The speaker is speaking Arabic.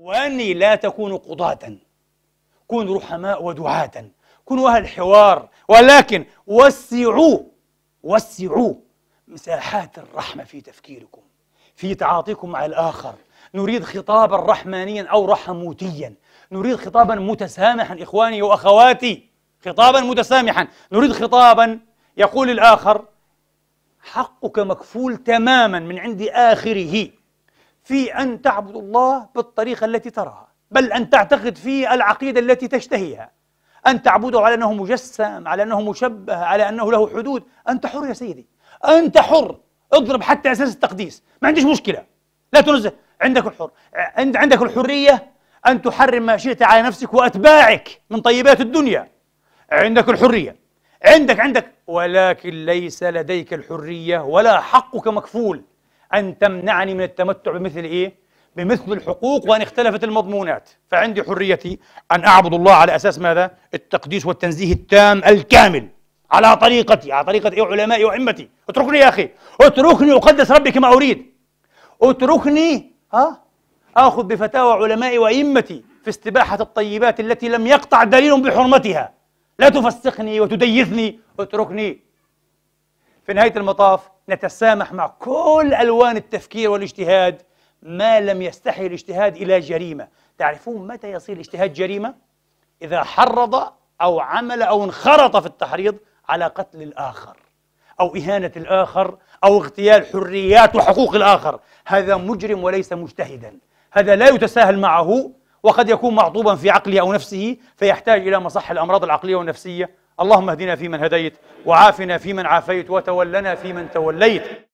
إخواني لا تكونوا قضاة كونوا رحماء ودعاة كونوا أهل حوار ولكن وسعوا وسعوا مساحات الرحمة في تفكيركم في تعاطيكم مع الآخر نريد خطابا رحمانيا أو رحموتيا نريد خطابا متسامحا إخواني وأخواتي خطابا متسامحا نريد خطابا يقول الآخر حقك مكفول تماما من عند آخره في أن تعبد الله بالطريقة التي تراها بل أن تعتقد في العقيدة التي تشتهيها أن تعبده على أنه مجسم على أنه مشبه على أنه له حدود أنت حر يا سيدي أنت حر اضرب حتى أساس التقديس ما عنديش مشكلة لا تنزه عندك الحر عندك الحرية أن تحرم ما شئت على نفسك وأتباعك من طيبات الدنيا عندك الحرية عندك عندك ولكن ليس لديك الحرية ولا حقك مكفول أن تمنعني من التمتع بمثل إيه؟ بمثل الحقوق وأن اختلفت المضمونات فعندي حريتي أن أعبد الله على أساس ماذا؟ التقديس والتنزيه التام الكامل على طريقتي على طريقة إيه علمائي وأئمتي اتركني يا أخي اتركني أقدس ربي كما أريد اتركني ها آخذ بفتاوى علمائي وأئمتي في استباحة الطيبات التي لم يقطع دليل بحرمتها لا تفسخني وتديثني اتركني في نهاية المطاف نتسامح مع كل ألوان التفكير والاجتهاد ما لم يستحي الاجتهاد إلى جريمة تعرفون متى يصير الاجتهاد جريمة؟ إذا حرض أو عمل أو انخرط في التحريض على قتل الآخر أو إهانة الآخر أو اغتيال حريات وحقوق الآخر هذا مجرم وليس مجتهدا هذا لا يتساهل معه وقد يكون معطوبا في عقله أو نفسه فيحتاج إلى مصح الأمراض العقلية والنفسية اللهم اهدنا فيمن هديت وعافنا فيمن عافيت وتولنا فيمن توليت